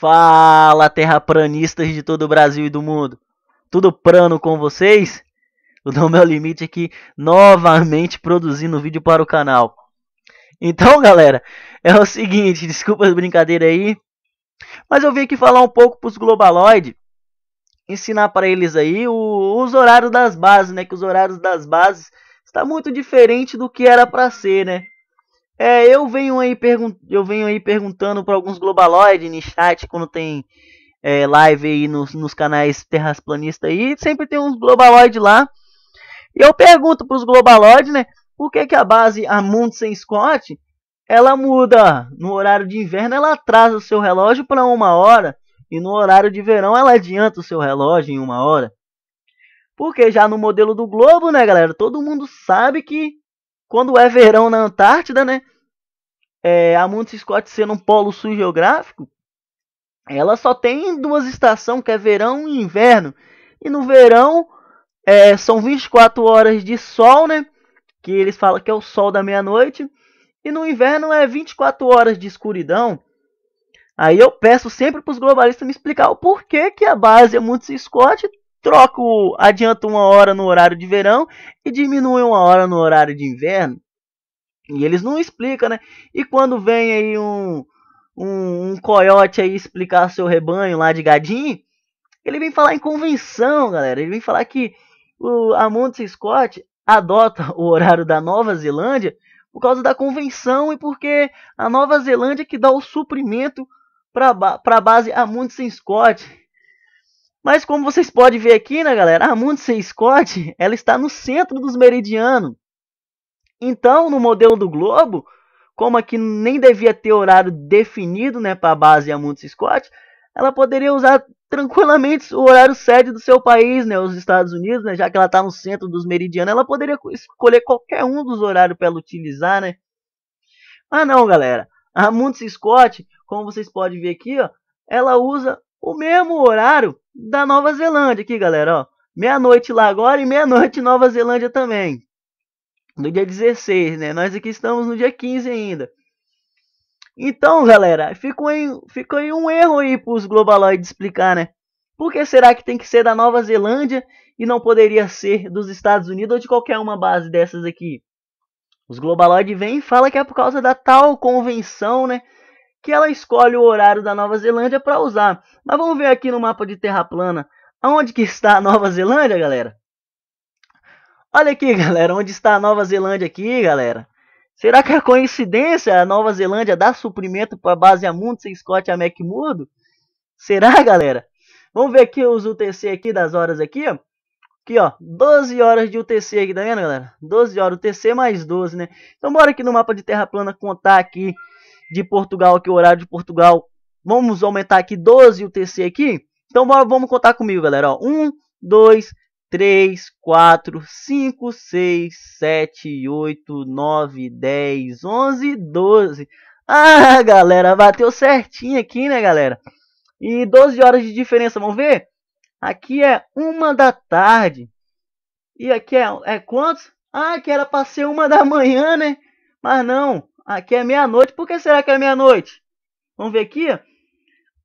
Fala, terraplanistas de todo o Brasil e do mundo. Tudo prano com vocês? O dou é limite aqui, novamente produzindo vídeo para o canal. Então, galera, é o seguinte, desculpa a brincadeira aí, mas eu vim aqui falar um pouco para os Globaloid, ensinar para eles aí o, os horários das bases, né? Que os horários das bases está muito diferente do que era para ser, né? É, eu venho aí, eu venho aí perguntando para alguns globaloides no chat quando tem é, live aí nos, nos canais terrasplanistas aí, sempre tem uns globaloides lá. E eu pergunto para os globaloides, né, por que que a base Amundsen Scott, ela muda no horário de inverno, ela atrasa o seu relógio para uma hora e no horário de verão ela adianta o seu relógio em uma hora. Porque já no modelo do globo, né, galera, todo mundo sabe que quando é verão na Antártida, né? É, a Montes Scott sendo um polo sul geográfico, ela só tem duas estações, que é verão e inverno. E no verão é, são 24 horas de sol, né? Que eles falam que é o sol da meia-noite. E no inverno é 24 horas de escuridão. Aí eu peço sempre para os globalistas me explicar o porquê que a base Montes Scott troco, adianta uma hora no horário de verão e diminui uma hora no horário de inverno. E eles não explicam, né? E quando vem aí um, um, um coiote aí explicar seu rebanho lá de gadinho, ele vem falar em convenção, galera. Ele vem falar que o, Amundsen Scott adota o horário da Nova Zelândia por causa da convenção e porque a Nova Zelândia que dá o suprimento para a base Amundsen Scott. Mas como vocês podem ver aqui, né, galera, a Amundsen Scott, ela está no centro dos meridianos. Então, no modelo do globo, como aqui nem devia ter horário definido, né, para a base Amundsen Scott, ela poderia usar tranquilamente o horário sede do seu país, né, os Estados Unidos, né, já que ela está no centro dos meridianos, ela poderia escolher qualquer um dos horários para ela utilizar, né? Ah, não, galera. A Amundsen Scott, como vocês podem ver aqui, ó, ela usa o mesmo horário da Nova Zelândia aqui, galera, ó. Meia-noite lá agora e meia-noite Nova Zelândia também. No dia 16, né? Nós aqui estamos no dia 15 ainda. Então, galera, ficou em, ficou em um erro aí para os globaloides explicar, né? Por que será que tem que ser da Nova Zelândia e não poderia ser dos Estados Unidos ou de qualquer uma base dessas aqui? Os globaloides vêm e falam que é por causa da tal convenção, né? que ela escolhe o horário da Nova Zelândia para usar. Mas vamos ver aqui no mapa de terra plana aonde que está a Nova Zelândia, galera. Olha aqui, galera, onde está a Nova Zelândia aqui, galera. Será que é coincidência a Nova Zelândia dar suprimento para a base Amundsen, Scott e a McMurdo? Será, galera? Vamos ver aqui os UTC aqui das horas aqui, ó. Aqui, ó, 12 horas de UTC aqui, tá vendo, galera? 12 horas, UTC mais 12, né? Então bora aqui no mapa de terra plana contar aqui de Portugal aqui, o horário de Portugal. Vamos aumentar aqui 12 o TC aqui. Então vamos contar comigo, galera. 1, 2, 3, 4, 5, 6, 7, 8, 9, 10, 11, 12. Ah, galera, bateu certinho aqui, né, galera? E 12 horas de diferença, vamos ver? Aqui é uma da tarde. E aqui é, é quantos? Ah, que era para ser uma da manhã, né? Mas não, Aqui é meia-noite. Por que será que é meia-noite? Vamos ver aqui.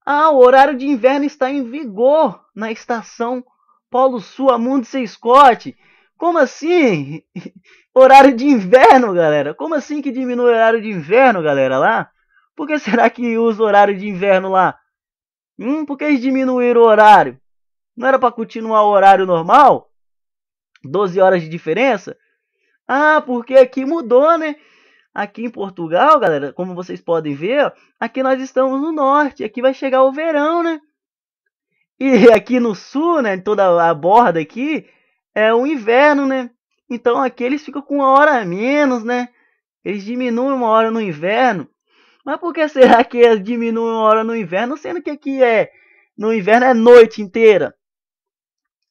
Ah, o horário de inverno está em vigor na estação Polo Sul Amundsen Scott. Como assim? horário de inverno, galera. Como assim que diminui o horário de inverno, galera, lá? Por que será que usa horário de inverno lá? Hum, por que eles diminuíram o horário? Não era para continuar o horário normal? 12 horas de diferença? Ah, porque aqui mudou, né? Aqui em Portugal, galera, como vocês podem ver, aqui nós estamos no norte, aqui vai chegar o verão, né? E aqui no sul, né, toda a borda aqui, é o inverno, né? Então aqui eles ficam com uma hora a menos, né? Eles diminuem uma hora no inverno. Mas por que será que eles diminuem uma hora no inverno, sendo que aqui é no inverno é noite inteira?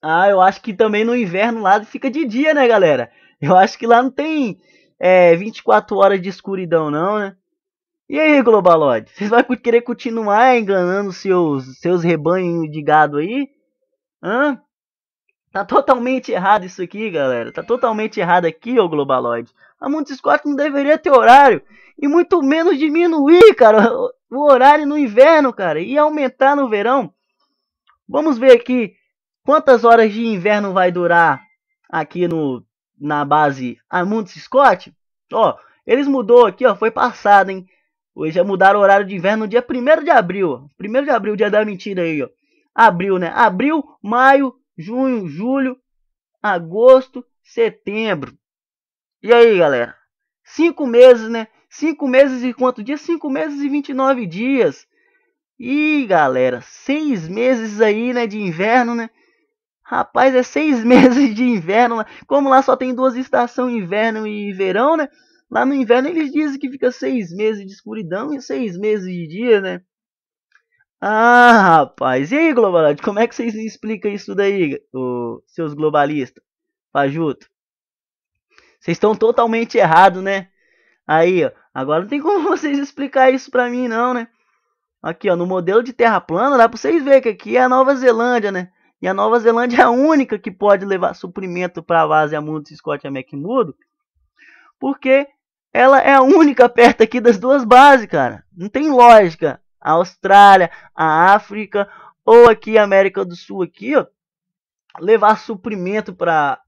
Ah, eu acho que também no inverno lá fica de dia, né, galera? Eu acho que lá não tem é, 24 horas de escuridão, não, né? E aí, Globalod? Vocês vão querer continuar enganando seus, seus rebanhos de gado aí? Hã? Tá totalmente errado isso aqui, galera. Tá totalmente errado aqui, ô Globalod. A Mundo Scott não deveria ter horário. E muito menos diminuir, cara, o horário no inverno, cara. E aumentar no verão. Vamos ver aqui quantas horas de inverno vai durar aqui no, na base Amundsen Scott, ó, eles mudou aqui, ó, foi passado, hein? Hoje já mudaram o horário de inverno no dia 1 de abril. 1 de abril, dia da mentira aí, ó. Abril, né? Abril, maio, junho, julho, agosto, setembro. E aí, galera? Cinco meses, né? Cinco meses e quanto dias? Cinco meses e 29 dias. E galera, seis meses aí, né, de inverno, né? Rapaz, é seis meses de inverno. Como lá só tem duas estações, inverno e verão, né? Lá no inverno eles dizem que fica seis meses de escuridão e seis meses de dia, né? Ah, rapaz. E aí, globalante, como é que vocês explicam isso daí, ô, seus globalistas? Fajuto. Vocês estão totalmente errados, né? Aí, ó, agora não tem como vocês explicar isso pra mim, não, né? Aqui, ó, no modelo de terra plana, dá pra vocês verem que aqui é a Nova Zelândia, né? E a Nova Zelândia é a única que pode levar suprimento para a base Amundos, Scott e McMurdo, porque ela é a única perto aqui das duas bases, cara. Não tem lógica. A Austrália, a África ou aqui a América do Sul aqui, ó, levar suprimento para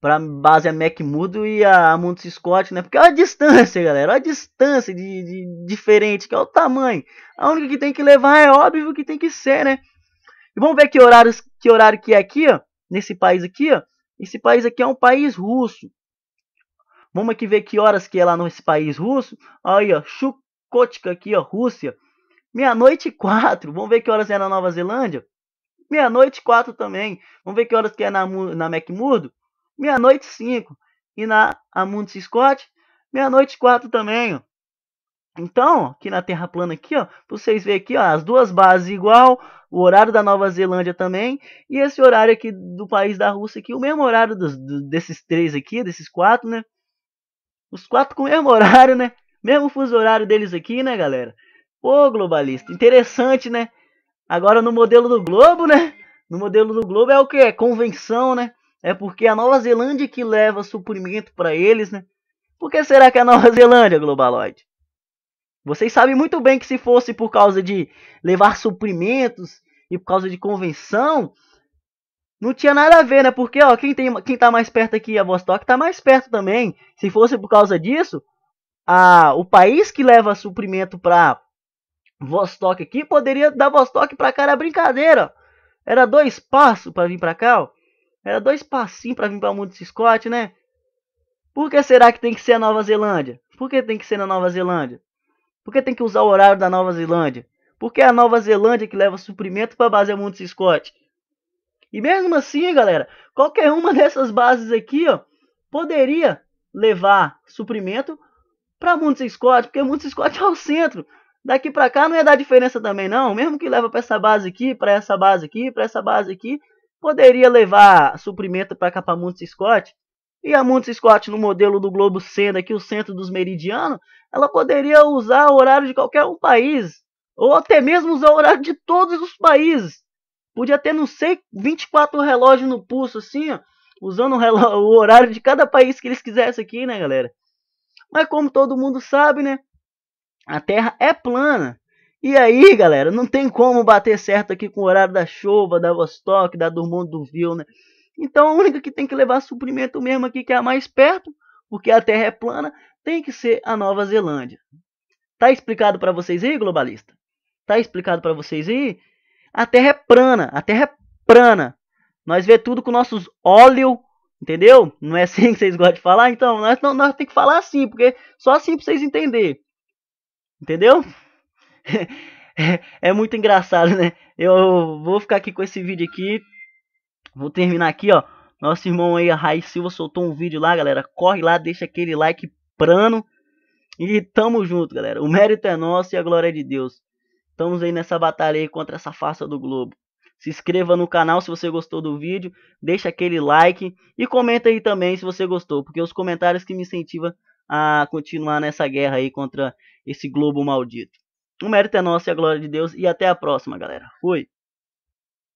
para base a McMurdo e a Amundsen Scott, né? Porque olha a distância, galera, olha a distância de, de diferente, que é o tamanho. A única que tem que levar é óbvio que tem que ser, né? E vamos ver que, horários, que horário que é aqui, ó, nesse país aqui. Ó. Esse país aqui é um país russo. Vamos aqui ver que horas que é lá nesse país russo. Aí, ó, Chukotka aqui, ó, Rússia. Meia-noite e quatro. Vamos ver que horas é na Nova Zelândia. Meia-noite e quatro também. Vamos ver que horas que é na, na McMurdo. Meia-noite e cinco. E na Amundsen Scott. Meia-noite e quatro também, ó. Então, aqui na Terra plana aqui, ó, vocês veem aqui, ó, as duas bases igual, o horário da Nova Zelândia também, e esse horário aqui do país da Rússia aqui, o mesmo horário dos, desses três aqui, desses quatro, né? Os quatro com o mesmo horário, né? Mesmo fuso horário deles aqui, né, galera? Pô, globalista, interessante, né? Agora no modelo do globo, né? No modelo do globo é o que? É convenção, né? É porque a Nova Zelândia que leva suprimento para eles, né? Por que será que é a Nova Zelândia, globaloide? Vocês sabem muito bem que se fosse por causa de levar suprimentos e por causa de convenção, não tinha nada a ver, né? Porque ó, quem, tem, quem tá mais perto aqui, a Vostok, tá mais perto também. Se fosse por causa disso, a, o país que leva suprimento para Vostok aqui poderia dar Vostok para cá, era brincadeira. Era dois passos para vir para cá, ó. Era dois passinhos para vir para o Mundo Scott, né? Por que será que tem que ser a Nova Zelândia? Por que tem que ser na Nova Zelândia? Por que tem que usar o horário da Nova Zelândia? Porque é a Nova Zelândia que leva suprimento para a base Amundsen é Scott. E mesmo assim, galera, qualquer uma dessas bases aqui, ó, poderia levar suprimento para Amundsen Scott, porque Amundsen Scott é o centro. Daqui para cá não ia dar diferença também não, mesmo que leva para essa base aqui, para essa base aqui, para essa base aqui, poderia levar suprimento para Capamundsen Scott e a Munscott no modelo do globo sendo aqui é o centro dos meridianos, ela poderia usar o horário de qualquer um país, ou até mesmo usar o horário de todos os países. Podia ter, não sei, 24 relógios no pulso, assim, ó, usando o, relógio, o horário de cada país que eles quisessem aqui, né, galera? Mas como todo mundo sabe, né, a Terra é plana. E aí, galera, não tem como bater certo aqui com o horário da chuva, da Vostok, da Drummond do Vil, né? Então a única que tem que levar suprimento mesmo aqui, que é a mais perto, porque a Terra é plana, tem que ser a Nova Zelândia. Tá explicado para vocês aí, globalista? Tá explicado para vocês aí? A Terra é plana, a Terra é plana. Nós vê tudo com nossos óleos, entendeu? Não é assim que vocês gostam de falar, então nós não nós tem que falar assim, porque só assim para vocês entenderem. Entendeu? É, é muito engraçado, né? Eu vou ficar aqui com esse vídeo aqui Vou terminar aqui, ó. Nosso irmão aí, a Raiz Silva, soltou um vídeo lá, galera. Corre lá, deixa aquele like prano. E tamo junto, galera. O mérito é nosso e a glória é de Deus. Estamos aí nessa batalha aí contra essa farsa do Globo. Se inscreva no canal se você gostou do vídeo, deixa aquele like e comenta aí também se você gostou, porque é os comentários que me incentivam a continuar nessa guerra aí contra esse globo maldito. O mérito é nosso e a glória é de Deus e até a próxima, galera. Fui.